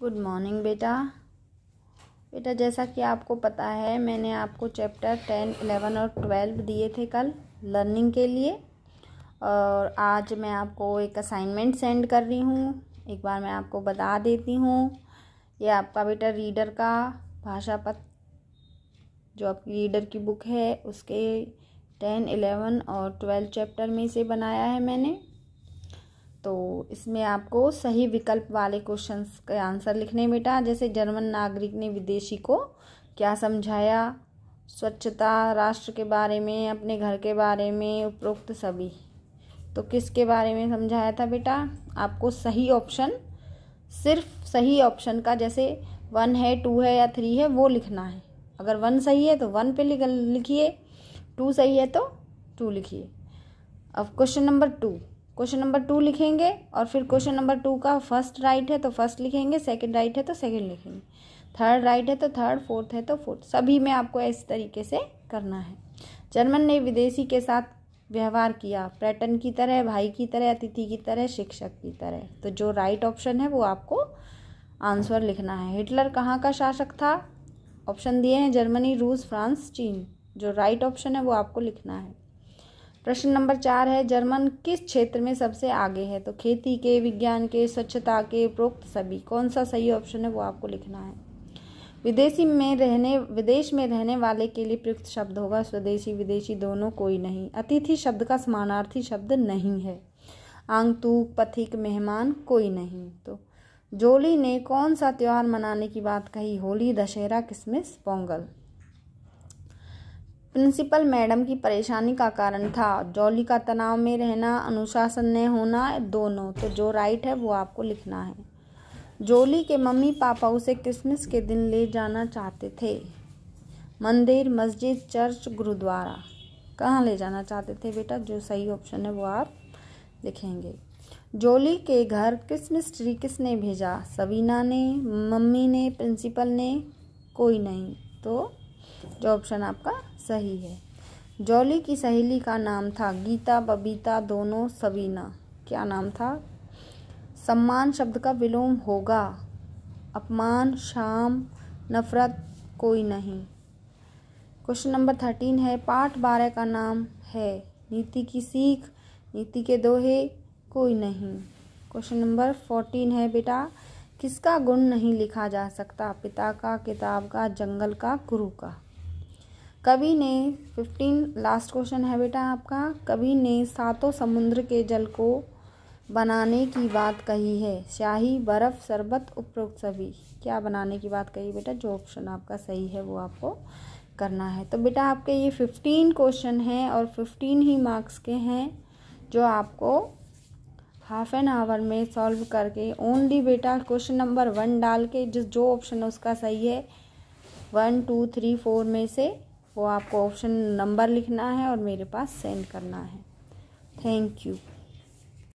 good morning बेटा बेटा जैसा कि आपको पता है मैंने आपको चैप्टर टेन इलेवन और ट्वेल्व दिए थे कल लर्निंग के लिए और आज मैं आपको एक असाइनमेंट सेंड कर रही हूँ एक बार मैं आपको बता देती हूँ ये आपका बेटा रीडर का भाषा पत्र जो आपकी रीडर की बुक है उसके टेन इलेवन और ट्वेल्व चैप्टर में से बनाया है मैंने तो इसमें आपको सही विकल्प वाले क्वेश्चन का आंसर लिखने बेटा जैसे जर्मन नागरिक ने विदेशी को क्या समझाया स्वच्छता राष्ट्र के बारे में अपने घर के बारे में उपरोक्त सभी तो किसके बारे में समझाया था बेटा आपको सही ऑप्शन सिर्फ सही ऑप्शन का जैसे वन है टू है या थ्री है वो लिखना है अगर वन सही है तो वन पे लिखिए टू सही है तो टू लिखिए अब question number two question number two लिखेंगे और फिर क्वेश्चन नंबर टू का फर्स्ट राइट है तो फर्स्ट लिखेंगे सेकंड राइट है तो सेकंड लिखेंगे थर्ड राइट है तो थर्ड फोर्थ है तो फोर्थ सभी में आपको इस तरीके से करना है जर्मन ने विदेशी के साथ व्यवहार किया पर्यटन की तरह भाई की तरह अतिथि की तरह शिक्षक की तरह तो जो राइट ऑप्शन है वो आपको आंसर लिखना है हिटलर कहाँ का शासक था ऑप्शन दिए हैं जर्मनी रूस फ्रांस चीन जो राइट ऑप्शन है वो आपको लिखना है प्रश्न नंबर चार है जर्मन किस क्षेत्र में सबसे आगे है तो खेती के विज्ञान के स्वच्छता के उपरोक्त सभी कौन सा सही ऑप्शन है वो आपको लिखना है विदेशी में रहने विदेश में रहने वाले के लिए प्रयुक्त शब्द होगा स्वदेशी विदेशी दोनों कोई नहीं अतिथि शब्द का समानार्थी शब्द नहीं है आंगतूक पथिक मेहमान कोई नहीं तो जोली ने कौन सा त्यौहार मनाने की बात कही होली दशहरा किसमिस पोंगल प्रिंसिपल मैडम की परेशानी का कारण था जॉली का तनाव में रहना अनुशासन न होना दोनों तो जो राइट है वो आपको लिखना है जोली के मम्मी पापा उसे क्रिसमस के दिन ले जाना चाहते थे मंदिर मस्जिद चर्च गुरुद्वारा कहाँ ले जाना चाहते थे बेटा जो सही ऑप्शन है वो आप लिखेंगे जोली के घर क्रिसमस ट्री किसने भेजा सवीना ने मम्मी ने प्रिंसिपल ने कोई नहीं तो जो ऑप्शन आपका सही है जॉली की सहेली का नाम था गीता बबीता दोनों सबीना क्या नाम था सम्मान शब्द का विलोम होगा अपमान शाम नफरत कोई नहीं क्वेश्चन नंबर थर्टीन है पाठ बारह का नाम है नीति की सीख नीति के दोहे कोई नहीं क्वेश्चन नंबर फोर्टीन है बेटा किसका गुण नहीं लिखा जा सकता पिता का किताब का जंगल का गुरु का कवि ने फिफ्टीन लास्ट क्वेश्चन है बेटा आपका कवि ने सातों समुद्र के जल को बनाने की बात कही है शाही बर्फ़ शरबत उपरोक्त सभी क्या बनाने की बात कही बेटा जो ऑप्शन आपका सही है वो आपको करना है तो बेटा आपके ये फिफ्टीन क्वेश्चन हैं और फिफ्टीन ही मार्क्स के हैं जो आपको हाफ एन आवर में सॉल्व करके ओनली बेटा क्वेश्चन नंबर वन डाल के जिस जो ऑप्शन उसका सही है वन टू थ्री फोर में से वो आपको ऑप्शन नंबर लिखना है और मेरे पास सेंड करना है थैंक यू